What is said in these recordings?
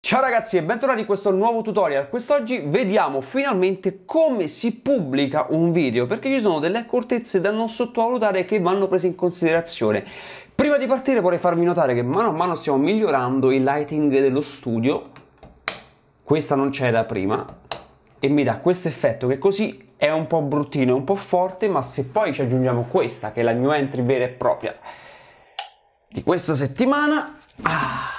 Ciao ragazzi e bentornati in questo nuovo tutorial. Quest'oggi vediamo finalmente come si pubblica un video perché ci sono delle accortezze da non sottovalutare che vanno prese in considerazione. Prima di partire vorrei farvi notare che mano a mano stiamo migliorando il lighting dello studio. Questa non c'era prima e mi dà questo effetto che così è un po' bruttino, è un po' forte, ma se poi ci aggiungiamo questa che è la new entry vera e propria di questa settimana... Ah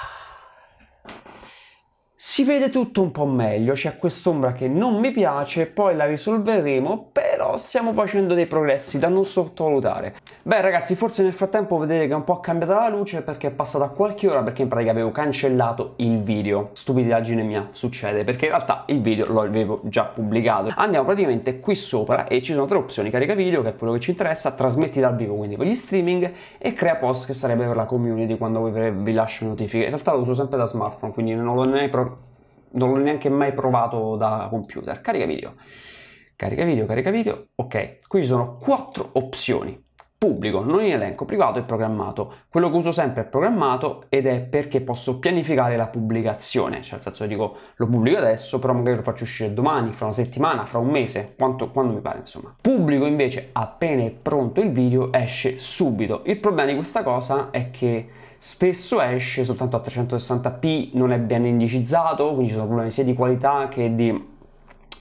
si vede tutto un po' meglio, c'è quest'ombra che non mi piace, poi la risolveremo, però stiamo facendo dei progressi da non sottovalutare. Beh ragazzi, forse nel frattempo vedete che è un po' cambiata la luce perché è passata qualche ora perché in pratica avevo cancellato il video. Stupidaggine mia, succede, perché in realtà il video lo avevo già pubblicato. Andiamo praticamente qui sopra e ci sono tre opzioni, carica video che è quello che ci interessa, trasmetti dal vivo quindi per gli streaming e crea post che sarebbe per la community quando vi lascio notifiche. In realtà lo uso sempre da smartphone, quindi non lo ne neanche non l'ho neanche mai provato da computer. Carica video, carica video, carica video. Ok, qui ci sono quattro opzioni. Pubblico, non in elenco, privato e programmato. Quello che uso sempre è programmato ed è perché posso pianificare la pubblicazione, cioè nel senso dico lo pubblico adesso, però magari lo faccio uscire domani, fra una settimana, fra un mese, quanto, quando mi pare insomma. Pubblico invece appena è pronto il video esce subito. Il problema di questa cosa è che spesso esce soltanto a 360p, non è ben indicizzato, quindi ci sono problemi sia di qualità che di,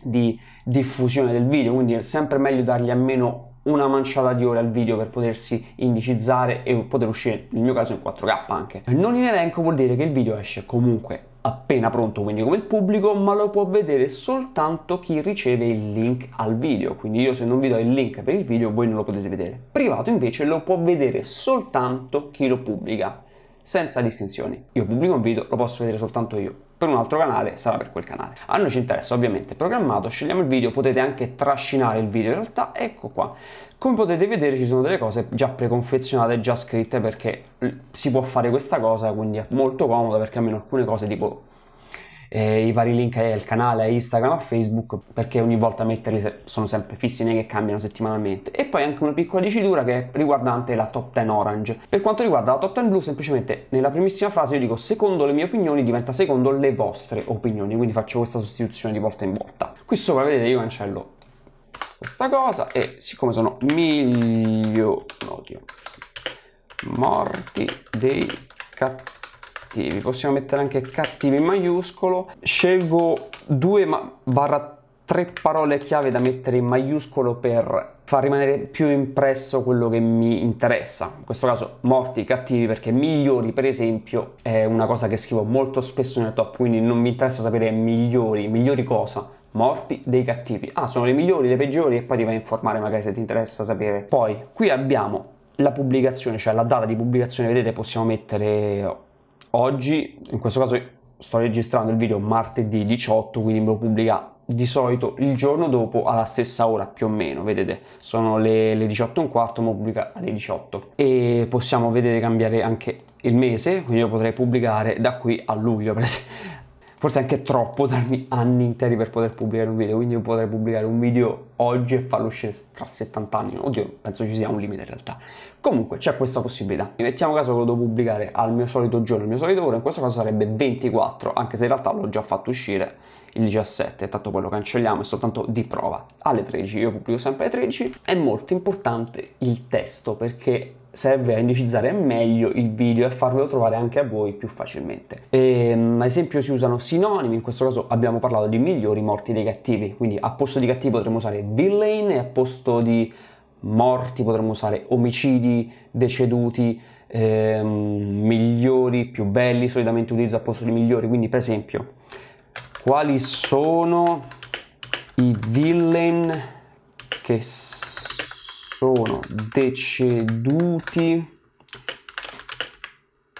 di diffusione del video, quindi è sempre meglio dargli almeno una manciata di ore al video per potersi indicizzare e poter uscire, nel mio caso in 4K anche. Non in elenco vuol dire che il video esce comunque appena pronto, quindi come il pubblico, ma lo può vedere soltanto chi riceve il link al video, quindi io se non vi do il link per il video voi non lo potete vedere. Privato invece lo può vedere soltanto chi lo pubblica senza distinzioni. Io pubblico un video, lo posso vedere soltanto io. Per un altro canale sarà per quel canale. A noi ci interessa ovviamente programmato, scegliamo il video, potete anche trascinare il video in realtà, ecco qua. Come potete vedere ci sono delle cose già preconfezionate, già scritte perché si può fare questa cosa, quindi è molto comodo perché almeno alcune cose tipo eh, i vari link al canale, a Instagram, a Facebook, perché ogni volta metterli sono sempre fissi, né che cambiano settimanalmente. E poi anche una piccola dicitura che è riguardante la top 10 orange. Per quanto riguarda la top 10 blu, semplicemente nella primissima frase io dico secondo le mie opinioni diventa secondo le vostre opinioni, quindi faccio questa sostituzione di volta in volta. Qui sopra vedete io cancello questa cosa e siccome sono milioni morti dei cattivi cattivi, possiamo mettere anche cattivi in maiuscolo, scelgo due ma barra tre parole chiave da mettere in maiuscolo per far rimanere più impresso quello che mi interessa. In questo caso morti, cattivi, perché migliori, per esempio, è una cosa che scrivo molto spesso nel top, quindi non mi interessa sapere migliori, migliori cosa? Morti dei cattivi. Ah, sono le migliori, le peggiori e poi ti vai a informare magari se ti interessa sapere. Poi, qui abbiamo la pubblicazione, cioè la data di pubblicazione, vedete, possiamo mettere oggi, in questo caso sto registrando il video martedì 18, quindi me lo pubblica di solito il giorno dopo alla stessa ora più o meno, vedete, sono le, le 18 e un quarto, me lo pubblica alle 18 e possiamo vedere cambiare anche il mese, quindi io potrei pubblicare da qui a luglio, per esempio forse anche troppo darmi anni interi per poter pubblicare un video, quindi io potrei pubblicare un video oggi e farlo uscire tra 70 anni, oddio penso ci sia un limite in realtà, comunque c'è questa possibilità, mi mettiamo caso che lo devo pubblicare al mio solito giorno, al mio solito ora, in questo caso sarebbe 24, anche se in realtà l'ho già fatto uscire il 17, tanto poi lo cancelliamo, è soltanto di prova, alle 13, io pubblico sempre alle 13, è molto importante il testo perché serve a indicizzare meglio il video e farvelo trovare anche a voi più facilmente. E, ehm, ad esempio si usano sinonimi, in questo caso abbiamo parlato di migliori morti dei cattivi, quindi a posto di cattivi potremmo usare villain e a posto di morti potremmo usare omicidi, deceduti, eh, migliori, più belli, solitamente utilizzo a posto di migliori, quindi per esempio quali sono i villain che sono sono deceduti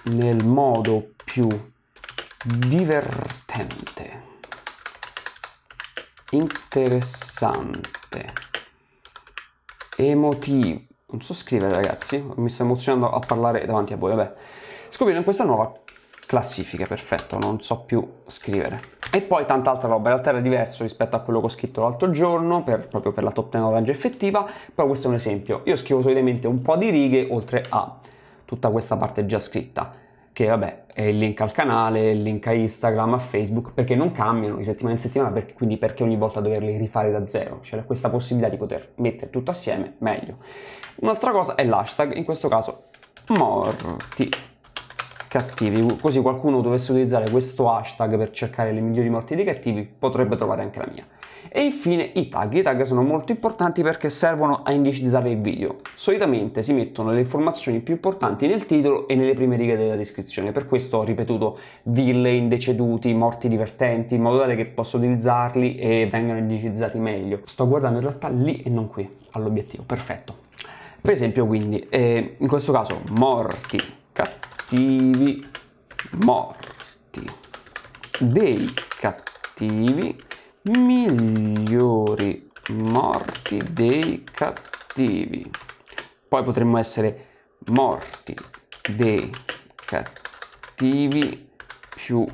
nel modo più divertente, interessante, emotivo. Non so scrivere ragazzi, mi sto emozionando a parlare davanti a voi, vabbè. Scoprire in questa nuova classifica, perfetto, non so più scrivere e poi tanta altra roba, in realtà era diverso rispetto a quello che ho scritto l'altro giorno, per, proprio per la top 10 orange effettiva, però questo è un esempio, io scrivo solitamente un po' di righe oltre a tutta questa parte già scritta, che vabbè è il link al canale, il link a Instagram, a Facebook, perché non cambiano di settimana in settimana, perché, quindi perché ogni volta doverli rifare da zero, c'è questa possibilità di poter mettere tutto assieme meglio. Un'altra cosa è l'hashtag, in questo caso morti cattivi. Così qualcuno dovesse utilizzare questo hashtag per cercare le migliori morti dei cattivi, potrebbe trovare anche la mia. E infine i tag. I tag sono molto importanti perché servono a indicizzare il video. Solitamente si mettono le informazioni più importanti nel titolo e nelle prime righe della descrizione, per questo ho ripetuto ville, indeceduti, morti divertenti, in modo tale che posso utilizzarli e vengano indicizzati meglio. Sto guardando in realtà lì e non qui, all'obiettivo, perfetto. Per esempio quindi, eh, in questo caso morti cattivi cattivi morti, dei cattivi migliori morti dei cattivi. Poi potremmo essere morti dei cattivi più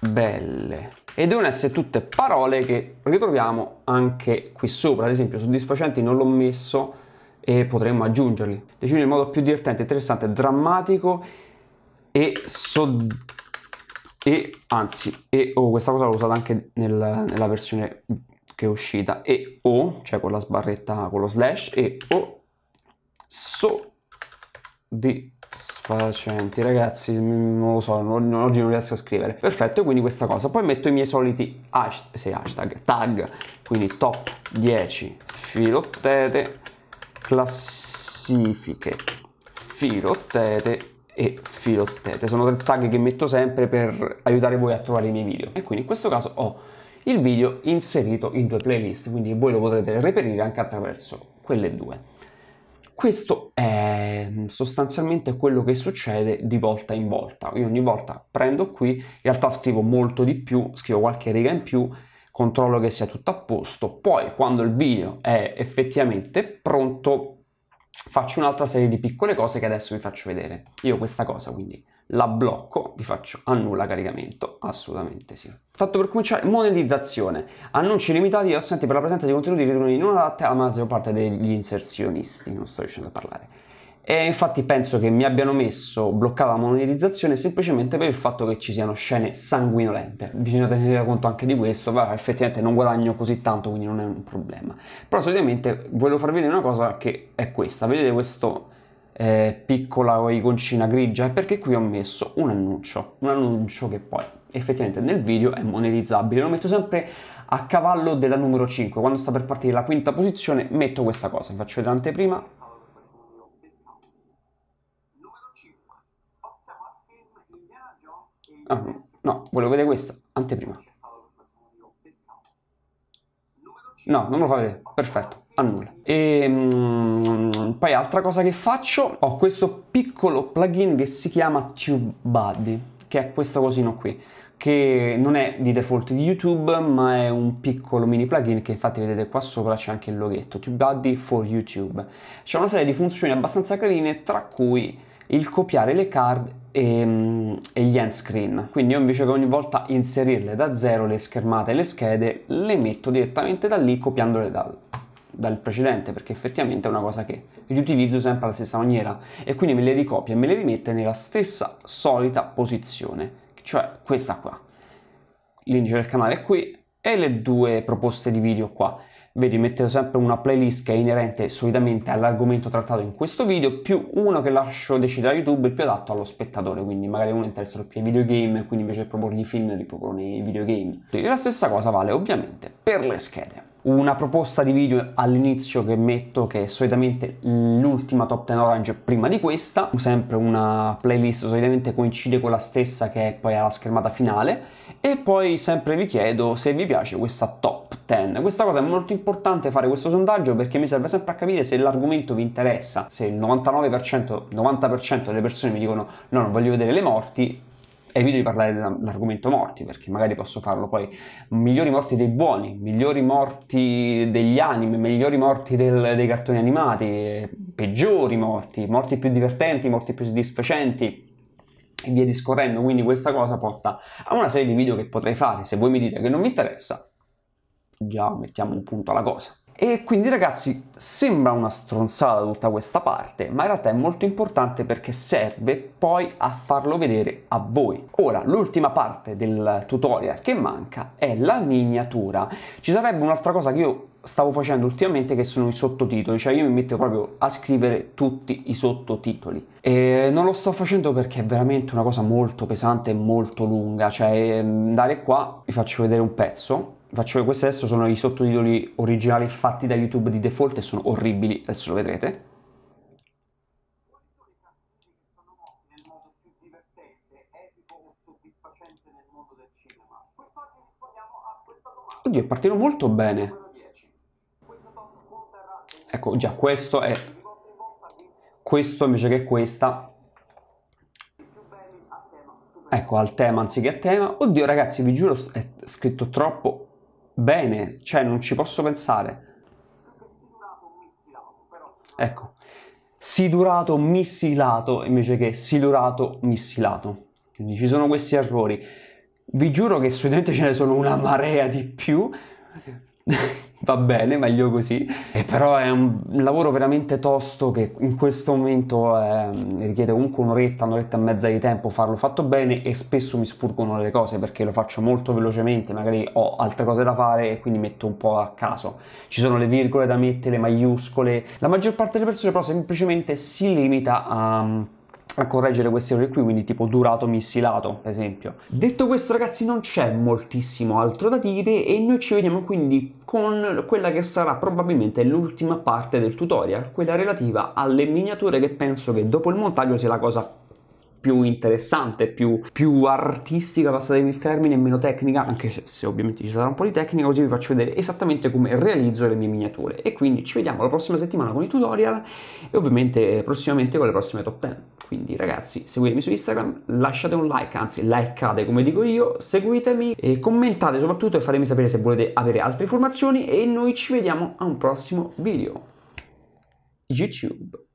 belle. Ed una essere tutte parole che ritroviamo anche qui sopra, ad esempio soddisfacenti non l'ho messo e potremmo aggiungerli. Decine in modo più divertente, interessante, drammatico e soddisfacente. e anzi e o oh, questa cosa l'ho usata anche nel, nella versione che è uscita e o oh, cioè con la sbarretta con lo slash e o oh, so ragazzi non lo so non, oggi non riesco a scrivere perfetto quindi questa cosa poi metto i miei soliti hashtag, hashtag tag quindi top 10 filottete classifiche, filottete e filottete. Sono tre tag che metto sempre per aiutare voi a trovare i miei video. E quindi in questo caso ho il video inserito in due playlist, quindi voi lo potrete reperire anche attraverso quelle due. Questo è mm, sostanzialmente quello che succede di volta in volta. Io ogni volta prendo qui, in realtà scrivo molto di più, scrivo qualche riga in più controllo che sia tutto a posto, poi quando il video è effettivamente pronto faccio un'altra serie di piccole cose che adesso vi faccio vedere. Io questa cosa quindi la blocco, vi faccio annulla caricamento, assolutamente sì. Fatto per cominciare, monetizzazione. Annunci limitati e assenti per la presenza di contenuti ritenuti non adatti alla maggior parte degli inserzionisti, non sto riuscendo a parlare. E infatti penso che mi abbiano messo bloccata la monetizzazione semplicemente per il fatto che ci siano scene sanguinolente. Bisogna tenere conto anche di questo, ma effettivamente non guadagno così tanto, quindi non è un problema. Però solitamente volevo farvi vedere una cosa che è questa. Vedete questo eh, piccola iconcina grigia? Perché qui ho messo un annuncio, un annuncio che poi effettivamente nel video è monetizzabile. Lo metto sempre a cavallo della numero 5, quando sta per partire la quinta posizione metto questa cosa. Vi faccio vedere l'anteprima Ah, no, volevo vedere questa, anteprima. No, non lo fa vedere, perfetto annulla. E mm, poi altra cosa che faccio, ho questo piccolo plugin che si chiama TubeBuddy, che è questo cosino qui che non è di default di YouTube, ma è un piccolo mini plugin che infatti vedete qua sopra c'è anche il loghetto TubeBuddy for YouTube. C'è una serie di funzioni abbastanza carine, tra cui il copiare le card e, mm, e gli end screen. Quindi io invece che ogni volta inserirle da zero le schermate e le schede, le metto direttamente da lì copiandole dal, dal precedente perché effettivamente è una cosa che riutilizzo sempre alla stessa maniera e quindi me le ricopia e me le rimette nella stessa solita posizione, cioè questa qua. L'indice del canale è qui e le due proposte di video qua. Vedi, metterò sempre una playlist che è inerente solitamente all'argomento trattato in questo video, più uno che lascio decidere a YouTube, il più adatto allo spettatore, quindi magari uno interessa più ai videogame, quindi invece di proporgli film, li propone i videogame. La stessa cosa vale ovviamente per le schede una proposta di video all'inizio che metto che è solitamente l'ultima top 10 orange prima di questa sempre una playlist solitamente coincide con la stessa che è poi alla schermata finale e poi sempre vi chiedo se vi piace questa top 10 questa cosa è molto importante fare questo sondaggio perché mi serve sempre a capire se l'argomento vi interessa se il 99% 90% delle persone mi dicono no non voglio vedere le morti evito di parlare dell'argomento morti perché magari posso farlo poi migliori morti dei buoni migliori morti degli anime migliori morti del, dei cartoni animati peggiori morti morti più divertenti morti più soddisfacenti e via discorrendo quindi questa cosa porta a una serie di video che potrei fare se voi mi dite che non mi interessa già mettiamo un punto alla cosa e quindi ragazzi sembra una stronzata tutta questa parte, ma in realtà è molto importante perché serve poi a farlo vedere a voi. Ora, l'ultima parte del tutorial che manca è la miniatura. Ci sarebbe un'altra cosa che io stavo facendo ultimamente che sono i sottotitoli, cioè io mi metto proprio a scrivere tutti i sottotitoli. E non lo sto facendo perché è veramente una cosa molto pesante e molto lunga, cioè mm, andare qua vi faccio vedere un pezzo faccio questo adesso sono i sottotitoli originali fatti da YouTube di default e sono orribili, adesso lo vedrete. Oddio, è partito molto bene. Ecco, già questo è... Questo invece che questa ecco al tema anziché a tema oddio ragazzi vi giuro è scritto troppo bene, cioè non ci posso pensare. Ecco, sidurato missilato invece che silurato missilato. Quindi ci sono questi errori. Vi giuro che studenti ce ne sono una marea di più, va bene, meglio così. E eh, però è un lavoro veramente tosto che in questo momento eh, richiede comunque un'oretta, un'oretta e mezza di tempo farlo fatto bene e spesso mi sfuggono le cose perché lo faccio molto velocemente, magari ho altre cose da fare e quindi metto un po' a caso. Ci sono le virgole da mettere, le maiuscole. La maggior parte delle persone però semplicemente si limita a a correggere questi errori qui, quindi tipo durato missilato, per esempio. Detto questo, ragazzi, non c'è moltissimo altro da dire e noi ci vediamo quindi con quella che sarà probabilmente l'ultima parte del tutorial, quella relativa alle miniature che penso che dopo il montaggio sia la cosa più interessante, più, più artistica, passatemi il termine, meno tecnica, anche se ovviamente ci sarà un po' di tecnica, così vi faccio vedere esattamente come realizzo le mie miniature. E quindi ci vediamo la prossima settimana con i tutorial e ovviamente prossimamente con le prossime top 10. Quindi ragazzi, seguitemi su Instagram, lasciate un like, anzi likeate come dico io, seguitemi e commentate soprattutto e fatemi sapere se volete avere altre informazioni e noi ci vediamo a un prossimo video. YouTube.